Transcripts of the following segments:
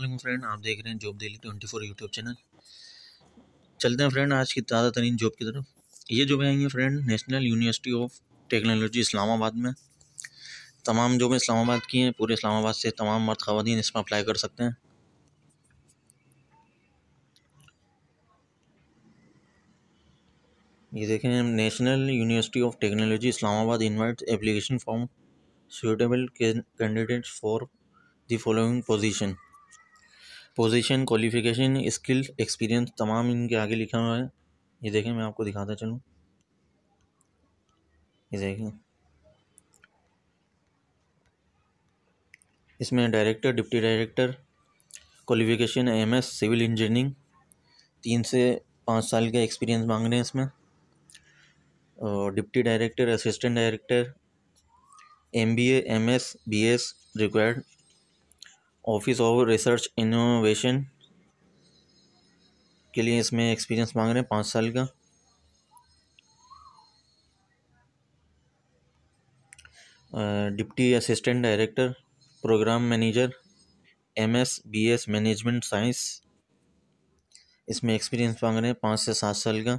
Hello friend आप देख रहे हैं job daily twenty four YouTube channel चलते हैं फ्रेंड आज की ताज़ा तरीन जॉब की तरफ ये जॉबें आई हैं friend National University of Technology Islamabad में तमाम जॉबें इस्लामाबाद की हैं पूरे इस्लामाबाद से तमाम मर्द खवतिन इसमें अप्लाई कर सकते हैं ये देखें National University of Technology Islamabad invite application form suitable candidate for the following position position qualification skill experience तमाम इनके आगे लिखा हुआ है ये देखें मैं आपको दिखाता चलूँ ये देखें इसमें director deputy director qualification MS civil engineering तीन से पाँच साल का एक्सपीरियंस मांग रहे हैं इसमें और deputy director assistant director M B M S B S required office of research innovation के लिए इसमें एक्सपीरियंस मांग रहे हैं पाँच साल का deputy assistant director program manager M S B S management science इसमें एक्सपीरियंस मांग रहे हैं पाँच से सात साल का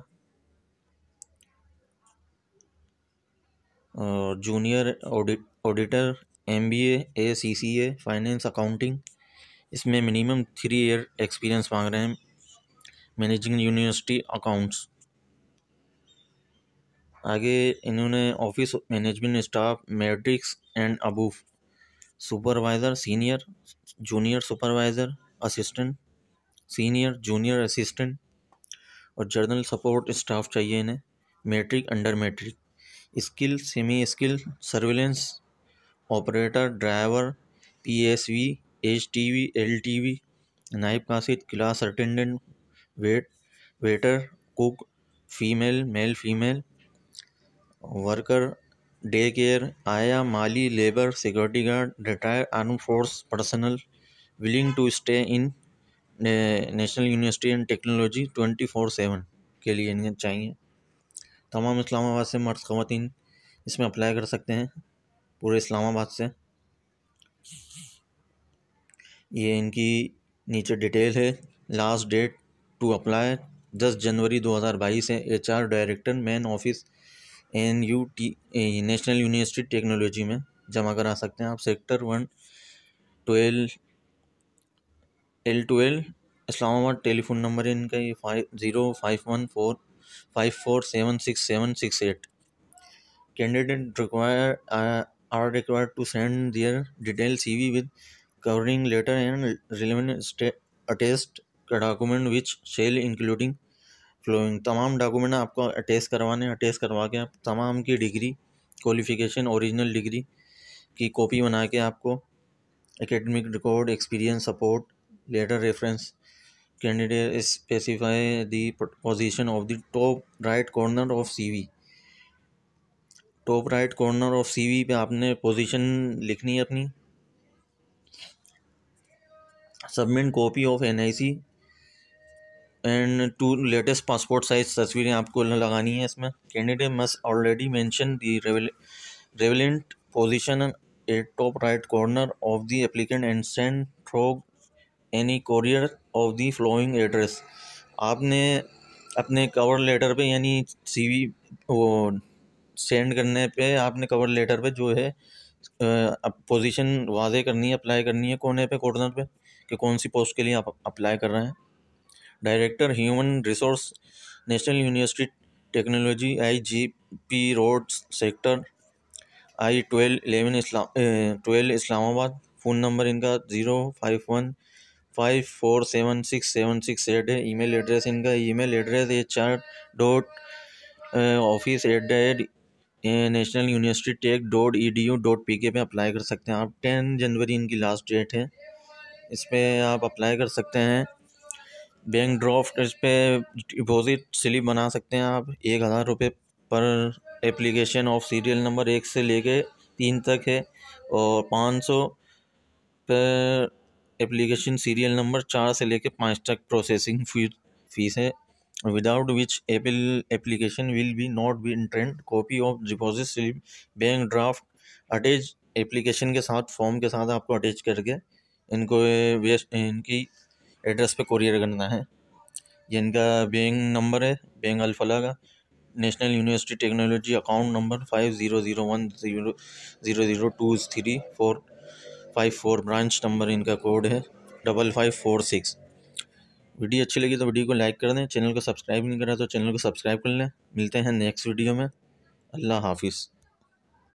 और junior audit auditor M B A A C C A finance accounting इसमें मिनिमम थ्री ईयर एक्सपीरियंस मांग रहे हैं मैनेजिंग यूनिवर्सिटी अकाउंट्स आगे इन्होंने office management staff matrix and above supervisor senior junior supervisor assistant senior junior assistant और general support staff चाहिए इन्हें matric under matric skill semi skill surveillance operator driver P S V H T V L T V नाइब कासिद class attendant wait waiter cook female male female worker day care आया माली labour security guard retire arm force personal willing to stay in National University and Technology twenty four seven के लिए इन्हें चाहिए तमाम इस्लामाबाद से मर्द खवतिन इसमें अप्लाई कर सकते हैं पूरे इस्लामाबाद से ये इनकी नीचे डिटेल है लास्ट डेट टू अप्लाई दस जनवरी 2022 है H R director main office N U T National University Technology में जमा करा सकते हैं आप sector one twelve L twelve Islamabad telephone number है इनका ये five zero five one four five four seven six seven six eight candidate require are to send their detail C V with covering letter and relevant attest का document which shall including following तमाम document आपको attest करवाने attest करवा के आप तमाम की degree qualification original degree की कॉपी बना के आपको academic record experience support letter reference candidate specify the of the top right corner of C V top right corner of CV पे आपने पोजीशन लिखनी है अपनी submit copy of NIC and two latest passport size तस्वीरें आपको लगानी है इसमें candidate must already mention the relevant position at top right corner of the applicant and send through any courier of the following address आपने अपने cover letter पे यानी CV वो सेंड करने पे आपने कवर लेटर पे जो है पोजीशन वाजे करनी है अप्लाई करनी है कोने पे कोर्नर पे कि कौन सी पोस्ट के लिए आप अप्लाई कर रहे हैं director human resource National University Technology I G P road sector I twelve eleven इस्लाम ट्वेल्व इस्लामाबाद फ़ोन नंबर इनका zero five one five four seven six seven six eight है ईमेल एड्रेस इनका email address H R dot office at the at National University tech dot E D U dot P K पे apply कर सकते हैं आप ten जनवरी इनकी last date है इस पर आप अप्लाई कर सकते हैं बैंक ड्राफ्ट इस पर डिपॉज़िट स्लिप बना सकते हैं आप एक हज़ार रुपये पर एप्लीकेशन ऑफ सीरियल नंबर एक से लेके तीन तक है और पाँच सौ पर एप्लीकेशन सीरियल नंबर चार से लेके पाँच तक प्रोसेसिंग फी फीस है without which Apple application will be not be in trend. Copy of deposit slip, bank draft attach application के साथ फॉर्म के साथ आपको अटैच करके इनको वेस्ट इनकी एड्रेस पे कोरियर करना है ये इनका बैंक नंबर है बैंक अल्फला का National University Technology account number five zero zero one zero zero zero two three four five four branch number इनका कोड है double five four six video अच्छी लगी तो वीडियो को लाइक कर दें चैनल को सब्सक्राइब नहीं करा तो चैनल को सब्सक्राइब कर लें मिलते हैं नेक्स्ट वीडियो में अल्लाह हाफिज़